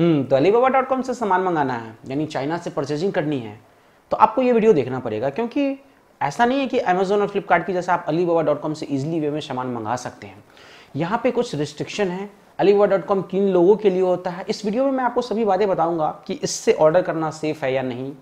हम्म, तो Alibaba dot com से सामान मंगाना है यानी चाइना से परचेजिंग करनी है तो आपको ये वीडियो देखना पड़ेगा क्योंकि ऐसा नहीं है कि अमेजोन और फ्लिपकार्ट की जैसे आप अलीबाबा डॉट कॉम से इजिली वे में सामान मंगा सकते हैं यहाँ पे कुछ रिस्ट्रिक्शन है अलीबाबा डॉट कॉम किन लोगों के लिए होता है इस वीडियो में मैं आपको सभी बातें बताऊंगा कि इससे ऑर्डर करना सेफ है या नहीं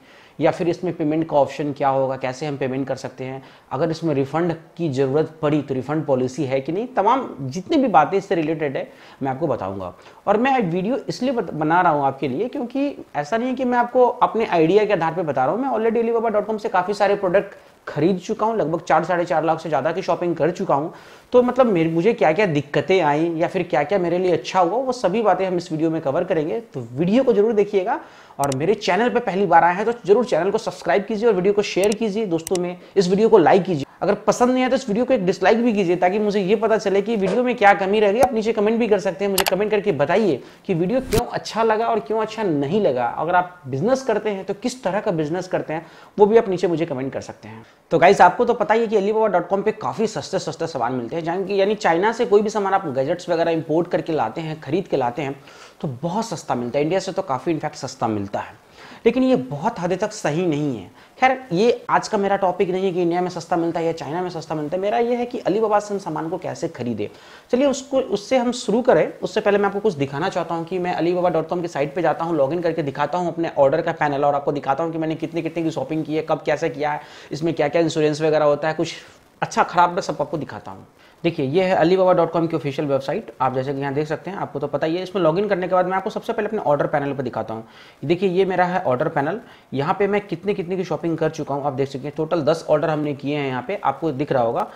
या फिर इसमें पेमेंट का ऑप्शन क्या होगा कैसे हम पेमेंट कर सकते हैं अगर इसमें रिफंड की ज़रूरत पड़ी तो रिफंड पॉलिसी है कि नहीं तमाम जितनी भी बातें इससे रिलेटेड है मैं आपको बताऊंगा और मैं वीडियो इसलिए बना रहा हूँ आपके लिए क्योंकि ऐसा नहीं है कि मैं आपको अपने आइडिया के आधार पर बता रहा हूँ मैं ऑलरेडी अलीबाबा से काफ़ी सारे प्रोडक्ट खरीद चुका हूँ लगभग चार साढ़े चार लाख से ज़्यादा की शॉपिंग कर चुका हूँ तो मतलब मेरे मुझे क्या क्या दिक्कतें आई या फिर क्या क्या मेरे लिए अच्छा हुआ वो सभी बातें हम इस वीडियो में कवर करेंगे तो वीडियो को जरूर देखिएगा और मेरे चैनल पर पहली बार आए हैं तो जरूर चैनल को सब्सक्राइब कीजिए और वीडियो को शेयर कीजिए दोस्तों में इस वीडियो को लाइक कीजिए अगर पसंद नहीं है तो इस वीडियो को एक डिसलाइक भी कीजिए ताकि मुझे ये पता चले कि वीडियो में क्या कमी रह गई आप नीचे कमेंट भी कर सकते हैं मुझे कमेंट करके बताइए कि वीडियो क्यों अच्छा लगा और क्यों अच्छा नहीं लगा अगर आप बिजनेस करते हैं तो किस तरह का बिजनेस करते हैं वो भी आप नीचे मुझे कमेंट कर सकते हैं तो गाइज आपको तो पता ही है कि अली डॉट कॉम पर काफ़ी सस्ते सस्ते सामान मिलते हैं यानी चाइना से कोई भी सामान आप गजट्स वगैरह इंपोर्ट करके लाते हैं खरीद के लाते हैं तो बहुत सस्ता मिलता है इंडिया से तो काफ़ी इनफैक्ट सस्ता मिलता है लेकिन ये बहुत हद तक सही नहीं है खैर ये आज का मेरा टॉपिक नहीं है कि इंडिया में सस्ता मिलता है या चाइना में सस्ता मिलता है मेरा ये है कि अली बाबा से हम सामान को कैसे खरीदे चलिए उसको उससे हम शुरू करें उससे पहले मैं आपको कुछ दिखाना चाहता हूँ कि मैं अली डॉट कॉम की साइट पर जाता हूँ लॉगिन करके दिखाता हूँ अपने ऑर्डर का पैनल और आपको दिखाता हूँ कि मैंने कितने कितने की शॉपिंग की है कब कैसे किया है इसमें क्या क्या इंश्योरेंस वगैरह होता है कुछ अच्छा खराब मैं सब आपको दिखाता हूँ देखिए ये है अली बाबा डॉट कॉम की ऑफिशियल वेबसाइट आप जैसे कि यहाँ देख सकते हैं आपको तो पता ही है इसमें लॉगिन करने के बाद मैं आपको सबसे पहले अपने ऑर्डर पैनल पर दिखाता हूँ देखिए ये मेरा है ऑर्डर पैनल यहाँ पे मैं कितने कितने की शॉपिंग कर चुका हूँ आप देख सकते हैं टोटल दस ऑर्डर हमने किए हैं यहाँ पे आपको दिख रहा होगा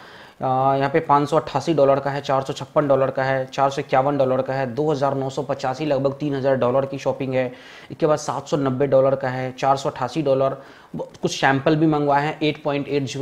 यहाँ पे पाँच डॉलर का है चार डॉलर का है चार डॉलर का है दो लगभग तीन डॉलर की शॉपिंग है इसके बाद सात डॉलर का है चार डॉलर कुछ सैंपल भी मंगवाए हैं एट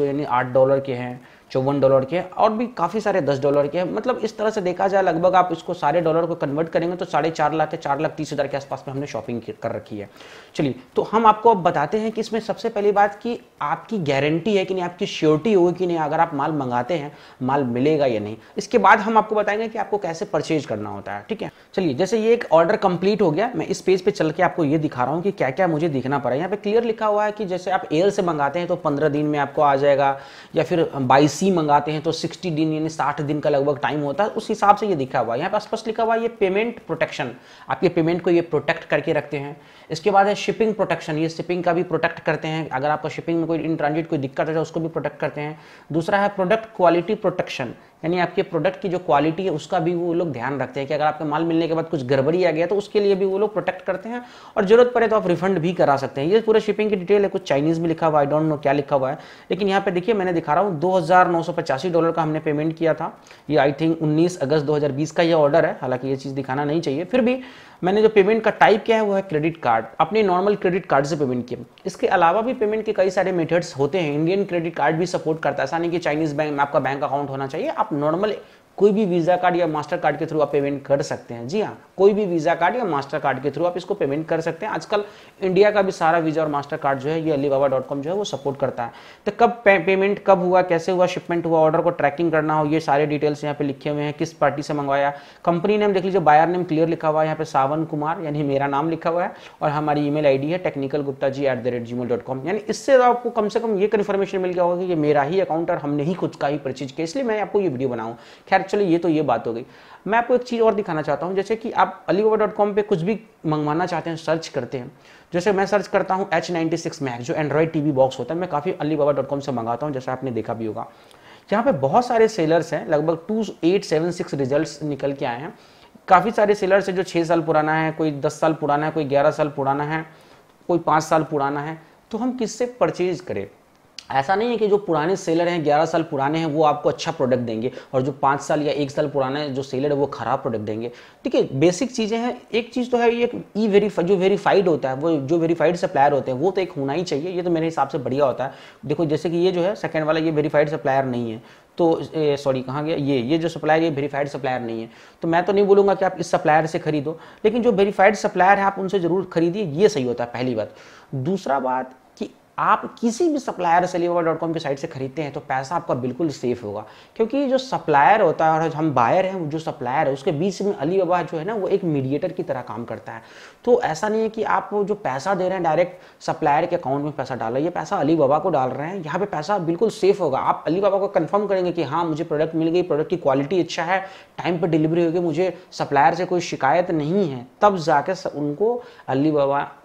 यानी आठ डॉलर के हैं चौवन डॉलर के और भी काफ़ी सारे दस डॉलर के मतलब इस तरह से देखा जाए लगभग आप इसको सारे डॉलर को कन्वर्ट करेंगे तो साढ़े चार लाख चार लाख तीस हज़ार के आसपास में हमने शॉपिंग कर रखी है चलिए तो हम आपको अब बताते हैं कि इसमें सबसे पहली बात कि आपकी गारंटी है कि नहीं आपकी श्योरिटी होगी कि नहीं अगर आप माल मंगाते हैं माल मिलेगा या नहीं इसके बाद हम आपको बताएंगे कि आपको कैसे परचेज करना होता है ठीक है चलिए जैसे ये एक ऑर्डर कंप्लीट हो गया मैं इस पेज पर चल के आपको ये दिखा रहा हूँ कि क्या क्या मुझे दिखना पड़ा यहाँ पे क्लियर लिखा हुआ है कि जैसे आप एयर से मंगाते हैं तो पंद्रह दिन में आपको आ जाएगा या फिर बाईस सी मंगाते हैं तो 60 दिन यानी 60 दिन का लगभग टाइम होता है उस हिसाब से ये दिखा हुआ है यहाँ पर स्पष्ट लिखा हुआ है ये पेमेंट प्रोटेक्शन आपके पेमेंट को ये प्रोटेक्ट करके रखते हैं इसके बाद है शिपिंग प्रोटेक्शन ये शिपिंग का भी प्रोटेक्ट करते हैं अगर आपका शिपिंग में कोई इन ट्रांजिट कोई दिक्कत हो जाए उसको भी प्रोटेक्ट करते हैं दूसरा है प्रोडक्ट क्वालिटी प्रोटेक्शन यानी आपके प्रोडक्ट की जो क्वालिटी है उसका भी वो लोग ध्यान रखते हैं कि अगर आपके माल मिलने के बाद कुछ गड़बड़ी आ गया तो उसके लिए भी वो लोग प्रोटेक्ट करते हैं और जरूरत पड़े तो आप रिफंड भी करा सकते हैं ये पूरे शिपिंग की डिटेल है कुछ चाइनीज़ में लिखा हुआ आई डोंट नो क्या लिखा हुआ है लेकिन यहाँ पे देखिए मैंने दिखा रहा हूँ दो डॉलर का हमने पेमेंट किया था ये आई थिंक उन्नीस अगस्त दो का ये ऑर्डर है हालांकि ये चीज़ दिखाना नहीं चाहिए फिर भी मैंने जो पेमेंट का टाइप किया है वो है क्रेडिट कार्ड अपने नॉर्मल क्रेडिट कार्ड से पेमेंट किया इसके अलावा भी पेमेंट के कई सारे मेथड्स होते हैं इंडियन क्रेडिट कार्ड भी सपोर्ट करता है ऐसा नहीं कि चाइनीज बैंक आपका बैंक अकाउंट होना चाहिए आप नॉर्मल कोई भी वीज़ा कार्ड या मास्टर कार्ड के थ्रू आप पेमेंट कर सकते हैं जी हाँ कोई भी वीज़ा कार्ड या मास्टर कार्ड के थ्रू आप इसको पेमेंट कर सकते हैं आजकल इंडिया का भी सारा वीज़ा और मास्टर कार्ड जो है ये अली बाबा डॉट कॉम जो है वो सपोर्ट करता है तो कब पे, पेमेंट कब हुआ कैसे हुआ शिपमेंट हुआ ऑर्डर को ट्रैकिंग करना हो ये सारे डिटेल्स यहाँ पे लिखे हुए हैं किस पार्टी से मंगवाया कंपनी नेम देख लीजिए बायर नेम क्लियर लिखा हुआ है यहाँ पे सावन कुमार यानी मेरा नाम लिखा हुआ है और हमारी ई मेल है technical Gupta G at the rate Gmail dot com यानी इससे तो आपको कम से कम ये कन्फर्मेशन मिल गया होगा कि ये मेरा ही अकाउंट और हमने ही खुद का ही परचेज किया इसलिए मैं आपको ये वीडियो बनाऊँ खैर यार चलो ये तो ये बात हो गई मैं आपको एक चीज़ और दिखाना चाहता हूँ जैसे कि आप अली पे कुछ भी मंगवाना चाहते हैं सर्च करते हैं जैसे मैं सर्च करता हूँ एच नाइन्टी जो एंड्रॉयड टी बॉक्स होता है मैं काफ़ी अली से मंगाता हूँ जैसे आपने देखा भी होगा यहाँ पे बहुत सारे सेलर्स हैं लगभग two eight seven six result निकल के आए हैं काफ़ी सारे सेलर्स हैं जो छः साल पुराना है कोई दस साल पुराना है कोई ग्यारह साल पुराना है कोई पाँच साल पुराना है तो हम किससे परचेज करें ऐसा नहीं है कि जो पुराने सेलर हैं ग्यारह साल पुराने हैं वो आपको अच्छा प्रोडक्ट देंगे और जो पाँच साल या एक साल पुराने जो सेलर है वो खराब प्रोडक्ट देंगे ठीक है बेसिक चीज़ें हैं एक चीज़ तो है ये ई वेरीफाई जो वेरीफाइड होता है वो जो वेरीफाइड सप्लायर होते हैं वो तो एक होना ही चाहिए ये तो मेरे हिसाब से बढ़िया होता है देखो जैसे कि ये जो है सेकेंड वाला ये वेरीफाइड सप्लायर नहीं है तो सॉरी कहाँ गया ये ये जो सप्लायर ये वेरीफाइड सप्लायर नहीं है तो मैं तो नहीं बोलूँगा कि आप इस सप्लायर से खरीदो लेकिन जो वेरीफाइड सप्लायर है आप उनसे ज़रूर खरीदिए ये सही होता है पहली बात दूसरा बात आप किसी भी सप्लायर से डॉट कॉम की साइट से खरीदते हैं तो पैसा आपका बिल्कुल सेफ होगा क्योंकि जो सप्लायर होता है और हम बायर हैं जो सप्लायर है उसके बीच में अली जो है ना वो एक मीडिएटर की तरह काम करता है तो ऐसा नहीं है कि आप जो पैसा दे रहे हैं डायरेक्ट सप्लायर के अकाउंट में पैसा डाल रहे ये पैसा अली को डाल रहे हैं यहाँ पर पैसा बिल्कुल सेफ होगा आप अली को कन्फर्म करेंगे कि हाँ मुझे प्रोडक्ट मिल गई प्रोडक्ट की क्वालिटी अच्छा है टाइम पर डिलीवरी होगी मुझे सप्लायर से कोई शिकायत नहीं है तब जाके उनको अली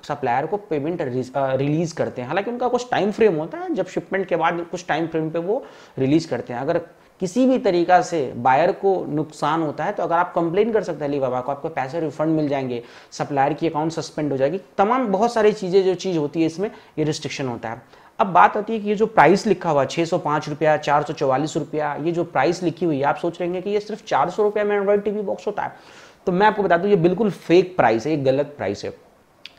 सप्लायर को पेमेंट रिलीज uh, करते हैं हालांकि उनका कुछ टाइम फ्रेम होता है जब शिपमेंट के बाद कुछ टाइम फ्रेम पे वो रिलीज करते हैं अगर किसी भी तरीका से बायर को नुकसान होता है तो अगर आप कंप्लेन कर सकते हैं अली बाबा को आपको पैसे रिफंड मिल जाएंगे सप्लायर की अकाउंट सस्पेंड हो जाएगी तमाम बहुत सारी चीज़ें जो चीज़ होती है इसमें ये रिस्ट्रिक्शन होता है अब बात आती है कि ये जो प्राइस लिखा हुआ छः सौ पाँच रुपया चार सौ चौवालीस रुपया ये जो प्राइस लिखी हुई है आप सोच रहे हैं कि ये सिर्फ चार सौ रुपया में एंड्रॉइड टीवी बॉक्स होता है तो मैं आपको बता दूं ये बिल्कुल फेक प्राइस है ये गलत प्राइस है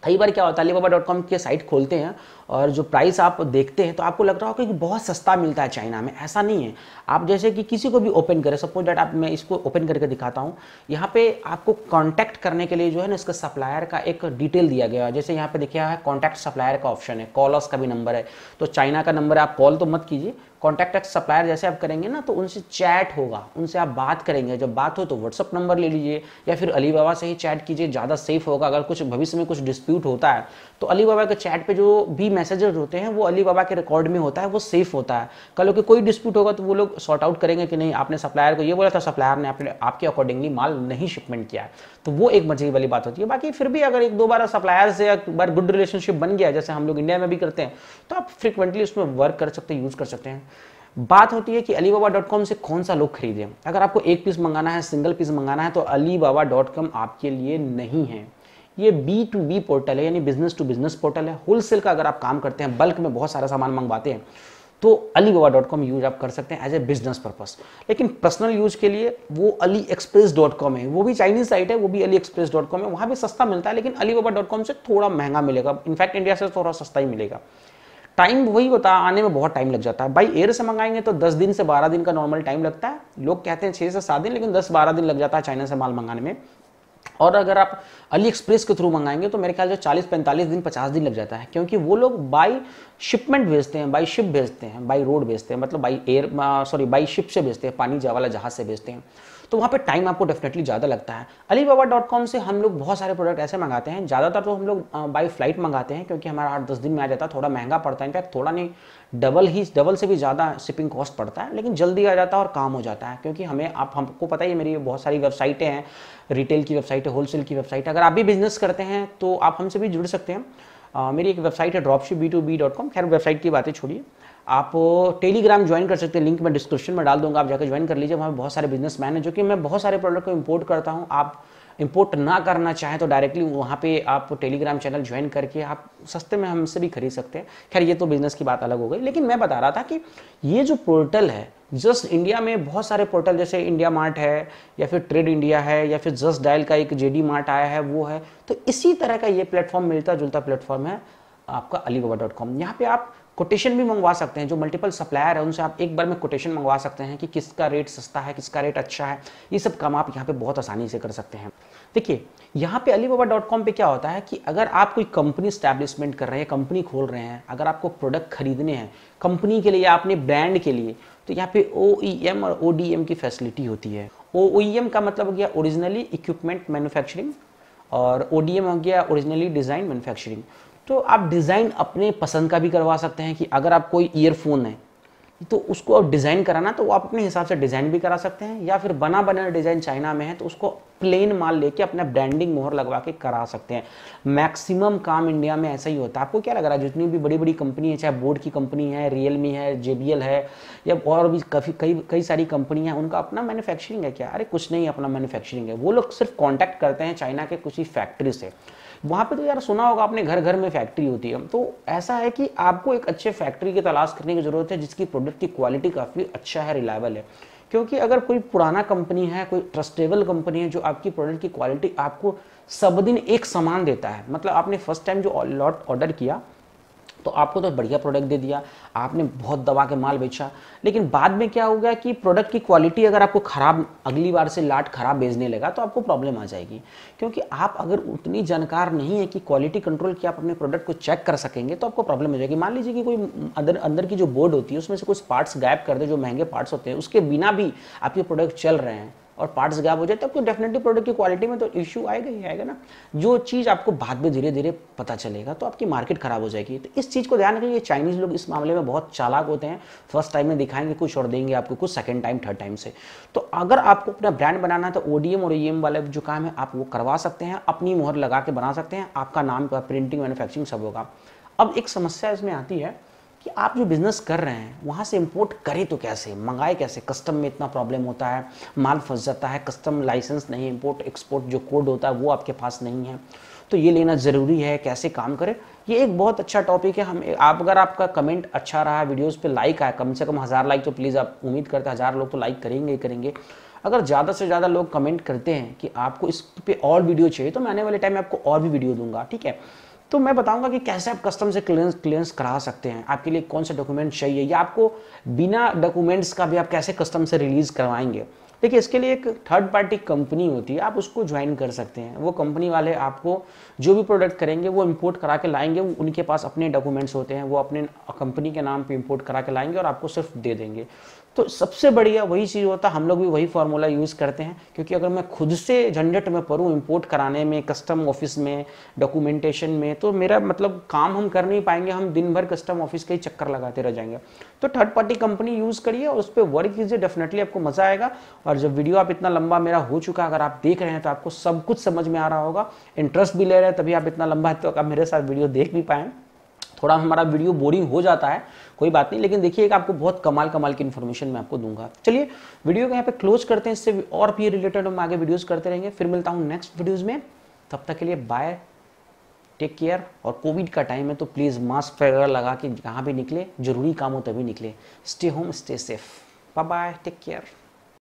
कई बार क्या होता है अलीबाबा डॉट कॉम की साइट खोलते हैं और जो प्राइस आप देखते हैं तो आपको लग रहा होगा कि बहुत सस्ता मिलता है चाइना में ऐसा नहीं है आप जैसे कि किसी को भी ओपन करें सपोज डैट आप मैं इसको ओपन करके दिखाता हूँ यहाँ पे आपको कॉन्टैक्ट करने के लिए जो है ना इसका सप्लायर का एक डिटेल दिया गया है जैसे यहाँ पे देखिए है कॉन्टैक्ट सप्लायर का ऑप्शन है कॉलर्स का भी नंबर है तो चाइना का नंबर आप कॉल तो मत कीजिए कॉन्टैक्ट एक्स सप्लायर जैसे आप करेंगे ना तो उनसे चैट होगा उनसे आप बात करेंगे जब बात हो तो व्हाट्सअप नंबर ले लीजिए या फिर अलीबाबा से ही चैट कीजिए ज़्यादा सेफ होगा अगर कुछ भविष्य में कुछ डिस्प्यूट होता है तो अली बाबा के चैट पे जो भी मैसेजेस होते हैं वो अली बाबा के रिकॉर्ड में होता है वो सेफ होता है कल कि कोई डिस्प्यूट होगा तो वो लोग सॉर्ट आउट करेंगे कि नहीं आपने सप्लायर को ये बोला था सप्लायर ने आपने आपके अकॉर्डिंगली माल नहीं शिपमेंट किया तो वो एक मजे वाली बात होती है बाकी फिर भी अगर एक दो बार सप्लायर से एक बार गुड रिलेशनशिप बन गया जैसे हम लोग इंडिया में भी करते हैं तो आप फ्रिक्वेंटली उसमें वर्क कर सकते हैं यूज़ कर सकते हैं बात होती है कि अली बाबा डॉट कॉम से कौन सा लोग खरीदें अगर आपको एक पीस मंगाना है सिंगल पीस मंगाना है तो अली बाबा डॉट कॉम आपके लिए नहीं है ये बी टू बी पोर्टल है यानी बिजनेस टू बिजनेस पोर्टल है होलसेल का अगर आप काम करते हैं बल्क में बहुत सारा सामान मंगवाते हैं तो Alibaba dot com use आप कर सकते हैं एज ए बिजनेस पर्पज लेकिन पर्सनल यूज के लिए वो अली एक्सप्रेस डॉट कॉम है वो भी चाइनीज साइट है वो भी अली एक्सप्रेस डॉट कॉम है वहाँ भी सस्ता मिलता है लेकिन अली बाबा डॉट कॉम से थोड़ा महंगा मिलेगा इनफैक्ट इंडिया से थोड़ा सस्ता ही मिलेगा टाइम वही होता है आने में बहुत टाइम लग जाता है बाई एयर से मंगाएंगे तो दस दिन से बारह दिन का नॉर्मल टाइम लगता है लोग कहते हैं छः से सात दिन लेकिन दस बारह दिन लग जाता है चाइना से माल मंगाने में और अगर आप अली एक्सप्रेस के थ्रू मंगाएंगे तो मेरे ख्याल से चालीस पैंतालीस दिन पचास दिन लग जाता है क्योंकि वो लोग बाई शिपमेंट भेजते हैं बाई शिप भेजते हैं बाई रोड भेजते हैं मतलब by air sorry by ship से भेजते हैं पानी वाला जहाज से भेजते हैं तो वहाँ पर टाइम आपको डेफिनेटली ज़्यादा लगता है अली डॉट कॉम से हम लोग बहुत सारे प्रोडक्ट ऐसे मंगाते हैं ज़्यादातर तो हम लोग बाई फ्लाइट मंगाते हैं क्योंकि हमारा आठ दस दिन में आ जाता है थोड़ा महंगा पड़ता है इनफैक्ट थोड़ा नहीं डबल ही डबल से भी ज़्यादा शिपिंग कॉस्ट पड़ता है लेकिन जल्दी आ जाता है और काम हो जाता है क्योंकि हमें आप हमको पता ही मेरी बहुत सारी वेबसाइटें हैं रिटेल की वेबसाइट है होलसेल की वेबसाइट है अगर आप भी बिजनेस करते हैं तो आप हमसे भी जुड़ सकते हैं आ, मेरी एक वेबसाइट है drop B to B dot com खैर वेबसाइट की बातें छोड़िए आप टेलीग्राम ज्वाइन कर सकते हैं लिंक मैं डिस्क्रिप्शन में डाल दूंगा आप जाकर ज्वाइन कर लीजिए वहाँ बहुत सारे बिजनेस मैन है जो कि मैं बहुत सारे प्रोडक्ट को इम्पोर्ट करता हूँ आप इम्पोर्ट ना करना चाहें तो डायरेक्टली वहाँ पे आप टेलीग्राम चैनल ज्वाइन करके आप सस्ते में हमसे भी खरीद सकते हैं खैर ये तो बिजनेस की बात अलग हो गई लेकिन मैं बता रहा था कि ये जो पोर्टल है जस्ट इंडिया में बहुत सारे पोर्टल जैसे इंडिया मार्ट है या फिर ट्रेड इंडिया है या फिर जस्ट डायल का एक जेडी मार्ट आया है वो है तो इसी तरह का ये प्लेटफॉर्म मिलता जुलता प्लेटफॉर्म है आपका अली अलीगवा डॉट कॉम यहाँ पे आप कोटेशन भी मंगवा सकते हैं जो मल्टीपल सप्लायर है उनसे आप एक बार में कोटेशन मंगवा सकते हैं कि किसका रेट सस्ता है किसका रेट अच्छा है ये सब काम आप यहाँ पे बहुत आसानी से कर सकते हैं देखिए यहाँ पे अली पे डॉट कॉम पर क्या होता है कि अगर आप कोई कंपनी स्टैब्लिशमेंट कर रहे हैं कंपनी खोल रहे हैं अगर आपको प्रोडक्ट खरीदने हैं कंपनी के लिए या अपने ब्रांड के लिए तो यहाँ पे ओ e और ओ की फैसिलिटी होती है ओ e का मतलब हो गया ओरिजिनली इक्विपमेंट मैन्युफैक्चरिंग और ओ हो गया ओरिजिनली डिज़ाइन मैन्युफैक्चरिंग तो आप डिज़ाइन अपने पसंद का भी करवा सकते हैं कि अगर आप कोई ईयरफोन है तो उसको आप डिज़ाइन कराना तो आप अपने हिसाब से डिज़ाइन भी करा सकते हैं या फिर बना बना डिज़ाइन चाइना में है तो उसको प्लेन माल लेके अपना ब्रांडिंग मोहर लगवा के करा सकते हैं मैक्सिमम काम इंडिया में ऐसा ही होता है आपको क्या लग रहा है जितनी भी बड़ी बड़ी कंपनी है चाहे बोर्ड की कंपनी है रियलमी है जे है या और भी काफ़ी कई कई सारी कंपनी है उनका अपना मैन्युफैक्चरिंग है क्या अरे कुछ नहीं अपना मैन्युफैक्चरिंग है वो लोग सिर्फ कॉन्टैक्ट करते हैं चाइना के कुछ ही फैक्ट्री से वहाँ पे तो यार सुना होगा अपने घर घर में फैक्ट्री होती है तो ऐसा है कि आपको एक अच्छे फैक्ट्री की तलाश करने की ज़रूरत है जिसकी प्रोडक्ट की क्वालिटी काफ़ी अच्छा है रिलायबल है क्योंकि अगर कोई पुराना कंपनी है कोई ट्रस्टेबल कंपनी है जो आपकी प्रोडक्ट की क्वालिटी आपको सब दिन एक समान देता है मतलब आपने फर्स्ट टाइम जो लॉट ऑर्डर किया तो आपको तो बढ़िया प्रोडक्ट दे दिया आपने बहुत दबा के माल बेचा लेकिन बाद में क्या हो गया कि प्रोडक्ट की क्वालिटी अगर आपको ख़राब अगली बार से लाट ख़राब बेचने लगा तो आपको प्रॉब्लम आ जाएगी क्योंकि आप अगर उतनी जानकार नहीं है कि क्वालिटी कंट्रोल की आप अपने प्रोडक्ट को चेक कर सकेंगे तो आपको प्रॉब्लम हो जाएगी मान लीजिए कि कोई अंदर अंदर की जो बोर्ड होती है उसमें से कुछ पार्ट्स गायब कर दे जो महंगे पार्ट्स होते हैं उसके बिना भी आपके प्रोडक्ट चल रहे हैं और पार्ट्स गैप हो जाए तब तो डेफिनेटली प्रोडक्ट की क्वालिटी में तो इश्यू आएगा ही आएगा ना जो चीज़ आपको बाद में धीरे धीरे पता चलेगा तो आपकी मार्केट खराब हो जाएगी तो इस चीज़ को ध्यान रखिए चाइनीज़ लोग इस मामले में बहुत चालाक होते हैं फर्स्ट टाइम में दिखाएंगे कुछ और देंगे आपको कुछ सेकेंड टाइम थर्ड टाइम से तो अगर आपको अपना ब्रांड बनाना है तो ओडीएम और ई वाले जो काम है आप वो करवा सकते हैं अपनी मोहर लगा के बना सकते हैं आपका नाम प्रिंटिंग मैन्युफैक्चरिंग सब होगा अब एक समस्या इसमें आती है कि आप जो बिज़नेस कर रहे हैं वहाँ से इंपोर्ट करें तो कैसे मंगाए कैसे कस्टम में इतना प्रॉब्लम होता है माल फंस जाता है कस्टम लाइसेंस नहीं इंपोर्ट एक्सपोर्ट जो कोड होता है वो आपके पास नहीं है तो ये लेना ज़रूरी है कैसे काम करें ये एक बहुत अच्छा टॉपिक है हम आप अगर आपका कमेंट अच्छा रहा है वीडियोज़ पर लाइक आया कम से कम हज़ार लाइक तो प्लीज़ आप उम्मीद करते हैं हज़ार लोग तो लाइक करेंगे ही करेंगे अगर ज़्यादा से ज़्यादा लोग कमेंट करते हैं कि आपको इस पर और वीडियो चाहिए तो मैं आने वाले टाइम में आपको और भी वीडियो दूंगा ठीक है तो मैं बताऊंगा कि कैसे आप कस्टम से क्लियरेंस क्लियरेंस करा सकते हैं आपके लिए कौन से डॉक्यूमेंट चाहिए या आपको बिना डॉक्यूमेंट्स का भी आप कैसे कस्टम से रिलीज़ करवाएंगे देखिए इसके लिए एक थर्ड पार्टी कंपनी होती है आप उसको ज्वाइन कर सकते हैं वो कंपनी वाले आपको जो भी प्रोडक्ट करेंगे वो इंपोर्ट करा के लाएंगे उनके पास अपने डॉक्यूमेंट्स होते हैं वो अपने कंपनी के नाम पे इंपोर्ट करा के लाएंगे और आपको सिर्फ दे देंगे तो सबसे बढ़िया वही चीज़ होता है हम लोग भी वही फार्मूला यूज़ करते हैं क्योंकि अगर मैं खुद से झंझट में पढ़ूँ इम्पोर्ट कराने में कस्टम ऑफिस में डॉक्यूमेंटेशन में तो मेरा मतलब काम हम कर नहीं पाएंगे हम दिन भर कस्टम ऑफिस के ही चक्कर लगाते रह जाएंगे तो थर्ड पार्टी कंपनी यूज़ करिए और उस पर वर्क कीजिए डेफिनेटली आपको मज़ा आएगा और जब वीडियो आप इतना लंबा मेरा हो चुका अगर आप देख रहे हैं तो आपको सब कुछ समझ में आ रहा होगा इंटरेस्ट भी ले रहे हैं तभी आप इतना लंबा है तो आप मेरे साथ वीडियो देख भी पाएँ थोड़ा हमारा वीडियो बोरिंग हो जाता है कोई बात नहीं लेकिन देखिए आपको बहुत कमाल कमाल की इन्फॉर्मेशन मैं आपको दूंगा चलिए वीडियो को यहाँ पे क्लोज करते हैं इससे और भी रिलेटेड हम आगे वीडियोस करते रहेंगे फिर मिलता हूँ नेक्स्ट वीडियोज़ में तब तक के लिए बाय टेक केयर और कोविड का टाइम है तो प्लीज़ मास्क वगैरह लगा के जहाँ भी निकले ज़रूरी काम हो तभी निकले stay home stay safe bye take care